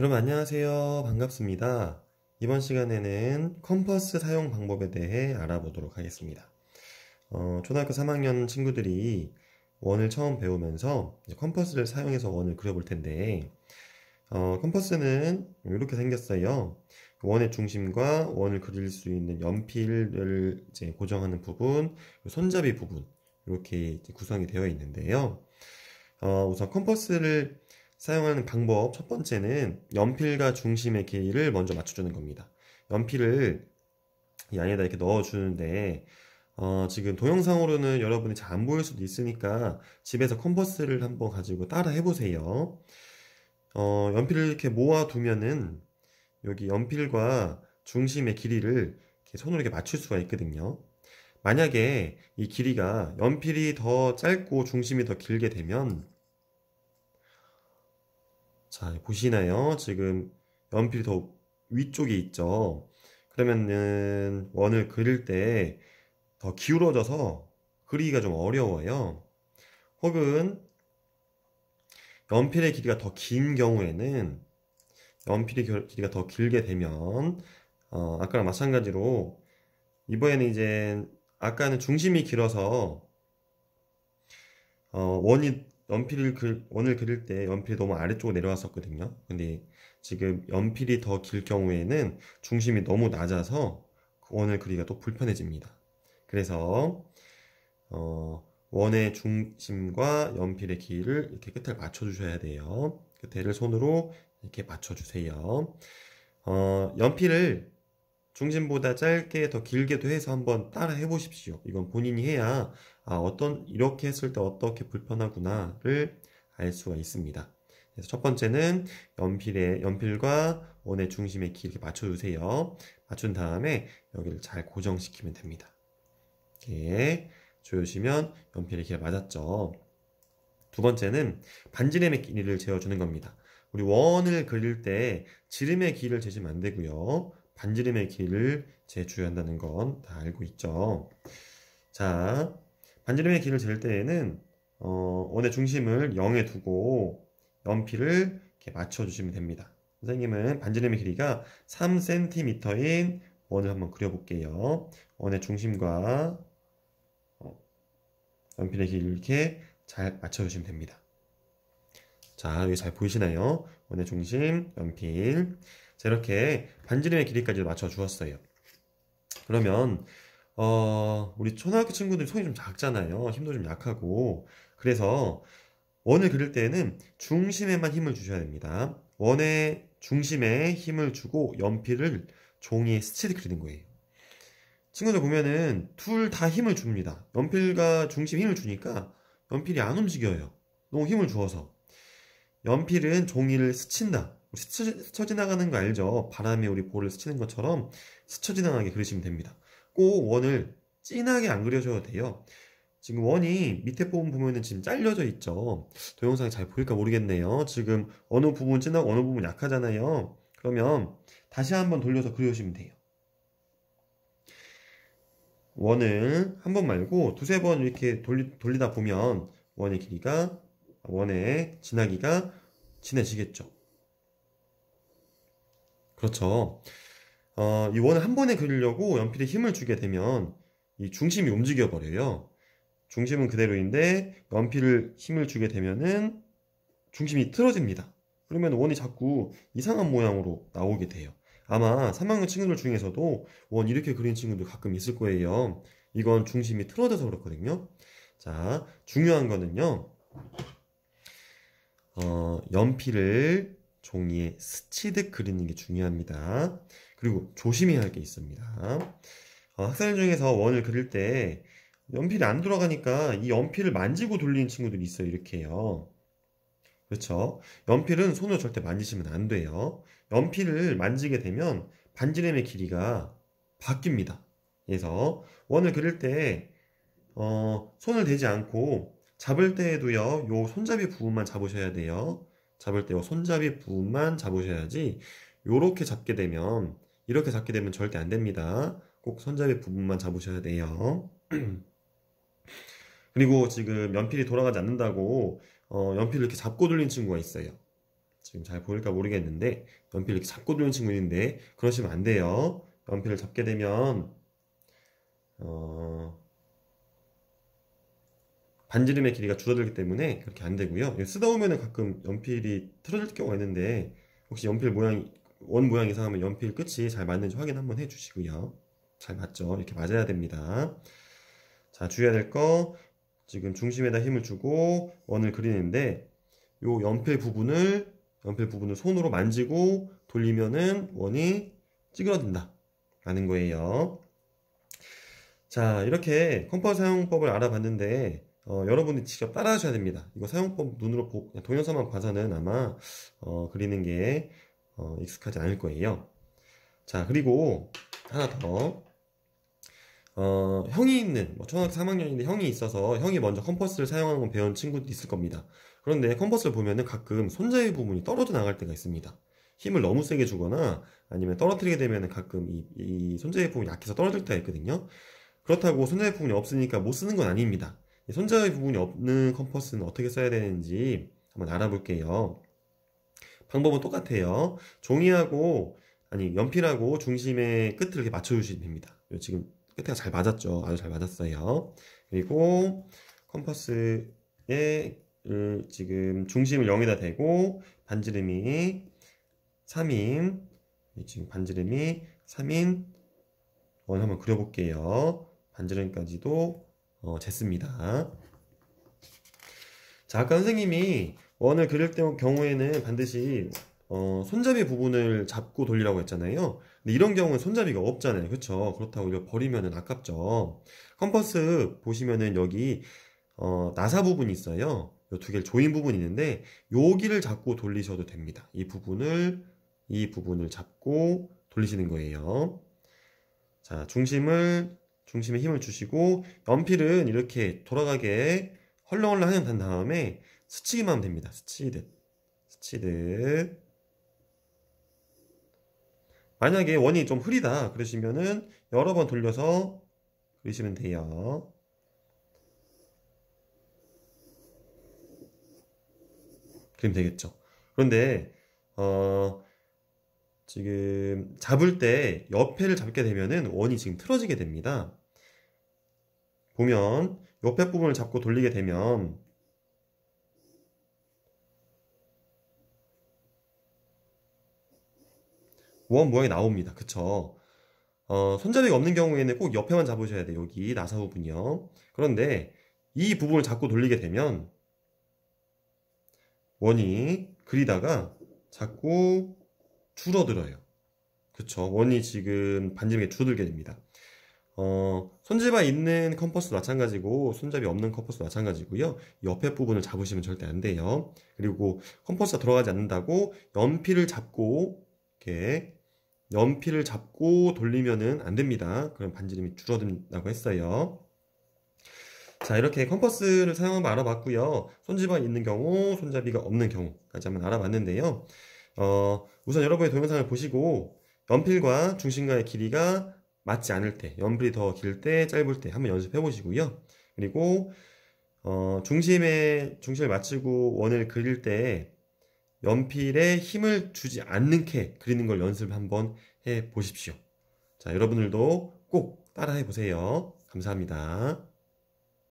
여러분 안녕하세요. 반갑습니다. 이번 시간에는 컴퍼스 사용 방법에 대해 알아보도록 하겠습니다. 어, 초등학교 3학년 친구들이 원을 처음 배우면서 컴퍼스를 사용해서 원을 그려볼 텐데 어, 컴퍼스는 이렇게 생겼어요. 그 원의 중심과 원을 그릴 수 있는 연필을 이제 고정하는 부분, 손잡이 부분 이렇게 구성이 되어 있는데요. 어, 우선 컴퍼스를 사용하는 방법 첫 번째는 연필과 중심의 길이를 먼저 맞춰주는 겁니다. 연필을 이 안에다 이렇게 넣어주는데 어, 지금 동영상으로는 여러분이 잘 안 보일 수도 있으니까 집에서 컨버스를 한번 가지고 따라 해보세요. 어, 연필을 이렇게 모아두면은 여기 연필과 중심의 길이를 이렇게 손으로 이렇게 맞출 수가 있거든요. 만약에 이 길이가 연필이 더 짧고 중심이 더 길게 되면 자, 보시나요? 지금 연필이 더 위쪽에 있죠? 그러면은 원을 그릴 때 더 기울어져서 그리기가 좀 어려워요. 혹은 연필의 길이가 더 긴 경우에는 연필의 길이가 더 길게 되면 어, 아까랑 마찬가지로 이번에는 이제 아까는 중심이 길어서 어, 원이 연필을 그, 원을 그릴 때 연필이 너무 아래쪽으로 내려왔었거든요. 근데 지금 연필이 더 길 경우에는 중심이 너무 낮아서 그 원을 그리기가 또 불편해집니다. 그래서 어, 원의 중심과 연필의 길을 이렇게 끝을 맞춰주셔야 돼요. 끝에를 그 손으로 이렇게 맞춰주세요. 어, 연필을 중심보다 짧게 더 길게도 해서 한번 따라 해보십시오. 이건 본인이 해야 아, 어떤 이렇게 했을 때 어떻게 불편하구나를 알 수가 있습니다. 그래서 첫 번째는 연필의 연필과 원의 중심의 길게 맞춰주세요. 맞춘 다음에 여기를 잘 고정시키면 됩니다. 이렇게 조여시면 연필의길 맞았죠. 두 번째는 반지름의 길이를 재어주는 겁니다. 우리 원을 그릴 때 지름의 길을 재시면 안 되고요. 반지름의 길을 제주한다는 건 다 알고 있죠. 자, 반지름의 길을 잴 때에는 어, 원의 중심을 0에 두고 연필을 이렇게 맞춰주시면 됩니다. 선생님은 반지름의 길이가 3cm인 원을 한번 그려볼게요. 원의 중심과 어, 연필의 길을 이렇게 잘 맞춰주시면 됩니다. 자, 여기 잘 보이시나요? 원의 중심, 연필. 자, 이렇게 반지름의 길이까지 맞춰 주었어요. 그러면 어, 우리 초등학교 친구들이 손이 좀 작잖아요. 힘도 좀 약하고. 그래서 원을 그릴 때는 에 중심에만 힘을 주셔야 됩니다. 원의 중심에 힘을 주고 연필을 종이에 스치듯 그리는 거예요. 친구들 보면은 둘 다 힘을 줍니다. 연필과 중심 힘을 주니까 연필이 안 움직여요. 너무 힘을 주어서. 연필은 종이를 스친다. 스쳐, 스쳐 지나가는 거 알죠? 바람에 우리 볼을 스치는 것처럼 스쳐 지나가게 그리시면 됩니다. 꼭 원을 진하게 안 그려줘도 돼요. 지금 원이 밑에 부분 보면은 지금 잘려져 있죠. 동영상이 잘 보일까 모르겠네요. 지금 어느 부분 진하고 어느 부분 약하잖아요. 그러면 다시 한번 돌려서 그려주시면 돼요. 원을 한 번 말고 두세 번 이렇게 돌리, 돌리다 보면 원의 길이가 원의 진하기가 진해지겠죠. 그렇죠. 어, 이 원을 한 번에 그리려고 연필에 힘을 주게 되면 이 중심이 움직여 버려요. 중심은 그대로인데 연필을 힘을 주게 되면은 중심이 틀어집니다. 그러면 원이 자꾸 이상한 모양으로 나오게 돼요. 아마 3학년 친구들 중에서도 원 이렇게 그린 친구들 가끔 있을 거예요. 이건 중심이 틀어져서 그렇거든요. 자, 중요한 거는요. 어, 연필을 종이에 스치듯 그리는 게 중요합니다. 그리고 조심해야 할 게 있습니다. 어, 아, 학생 중에서 원을 그릴 때 연필이 안 돌아가니까 이 연필을 만지고 돌리는 친구들이 있어요. 이렇게요. 그렇죠? 연필은 손으로 절대 만지시면 안 돼요. 연필을 만지게 되면 반지름의 길이가 바뀝니다. 그래서 원을 그릴 때 어, 손을 대지 않고 잡을 때에도요. 요 손잡이 부분만 잡으셔야 돼요. 잡을 때요 손잡이 부분만 잡으셔야지 요렇게 잡게 되면 이렇게 잡게 되면 절대 안 됩니다. 꼭 손잡이 부분만 잡으셔야 돼요. 그리고 지금 연필이 돌아가지 않는다고 어, 연필을 이렇게 잡고 돌린 친구가 있어요. 지금 잘 보일까 모르겠는데 연필을 이렇게 잡고 돌린 친구 있는데 그러시면 안 돼요. 연필을 잡게 되면 어, 반지름의 길이가 줄어들기 때문에 그렇게 안 되고요. 쓰다 보면 가끔 연필이 틀어질 경우가 있는데 혹시 연필 모양 원 모양 이상하면 연필 끝이 잘 맞는지 확인 한번 해주시고요. 잘 맞죠? 이렇게 맞아야 됩니다. 자 주의해야 될 거 지금 중심에다 힘을 주고 원을 그리는데 요 연필 부분을 연필 부분을 손으로 만지고 돌리면은 원이 찌그러진다 라는 거예요. 자 이렇게 컴퍼 사용법을 알아봤는데 어, 여러분이 직접 따라 하셔야 됩니다. 이거 사용법 눈으로 보 그냥 동영상만 봐서는 아마 어, 그리는 게 어, 익숙하지 않을 거예요. 자 그리고 하나 더 어, 형이 있는 뭐 초등학교 3학년인데 형이 있어서 형이 먼저 컴퍼스를 사용하는 건 배운 친구도 있을 겁니다. 그런데 컴퍼스를 보면은 가끔 손자의 부분이 떨어져 나갈 때가 있습니다. 힘을 너무 세게 주거나 아니면 떨어뜨리게 되면 가끔 이, 이 손자의 부분이 약해서 떨어질 때가 있거든요. 그렇다고 손자의 부분이 없으니까 못 쓰는 건 아닙니다. 손잡이 부분이 없는 컴퍼스는 어떻게 써야 되는지 한번 알아볼게요. 방법은 똑같아요. 종이하고 아니 연필하고 중심의 끝을 이렇게 맞춰주시면 됩니다. 지금 끝에가 잘 맞았죠. 아주 잘 맞았어요. 그리고 컴퍼스의 지금 중심을 0에다 대고 반지름이 3인 지금 반지름이 3인 원 한번 그려볼게요. 반지름까지도 어, 쟀습니다. 자, 아까 선생님이 원을 그릴 때 경우에는 반드시 어, 손잡이 부분을 잡고 돌리라고 했잖아요. 근데 이런 경우는 손잡이가 없잖아요. 그렇죠? 그렇다고 이걸 버리면 아깝죠. 컴퍼스 보시면은 여기 어, 나사 부분이 있어요. 이 두 개를 조인 부분이 있는데 여기를 잡고 돌리셔도 됩니다. 이 부분을 이 부분을 잡고 돌리시는 거예요. 자, 중심을 중심에 힘을 주시고 연필은 이렇게 돌아가게 헐렁헐렁 한 다음에 스치기만 하면 됩니다. 스치듯 스치듯 만약에 원이 좀 흐리다 그러시면은 여러 번 돌려서 그리시면 돼요. 그럼 되겠죠. 그런데 어 지금 잡을 때 옆에를 잡게 되면은 원이 지금 틀어지게 됩니다. 보면 옆에 부분을 잡고 돌리게 되면 원 모양이 나옵니다. 그쵸? 어, 손잡이가 없는 경우에는 꼭 옆에만 잡으셔야 돼요. 여기 나사 부분이요. 그런데 이 부분을 잡고 돌리게 되면 원이 그리다가 자꾸 줄어들어요. 그쵸? 원이 지금 반지름이 줄어들게 됩니다. 어, 손잡이 있는 컴퍼스 도 마찬가지고 손잡이 없는 컴퍼스 도 마찬가지고요. 옆에 부분을 잡으시면 절대 안 돼요. 그리고 컴퍼스가 들어가지 않는다고 연필을 잡고 이렇게 연필을 잡고 돌리면은 안 됩니다. 그럼 반지름이 줄어든다고 했어요. 자 이렇게 컴퍼스를 사용하면 알아봤고요. 손잡이가 있는 경우, 손잡이가 없는 경우까지 한번 알아봤는데요. 어, 우선 여러분의 동영상을 보시고 연필과 중심과의 길이가 맞지 않을 때, 연필이 더 길 때, 짧을 때 한번 연습해 보시고요. 그리고 어, 중심에 중심을 맞추고 원을 그릴 때 연필에 힘을 주지 않게 그리는 걸 연습 한번 해 보십시오. 자, 여러분들도 꼭 따라해 보세요. 감사합니다.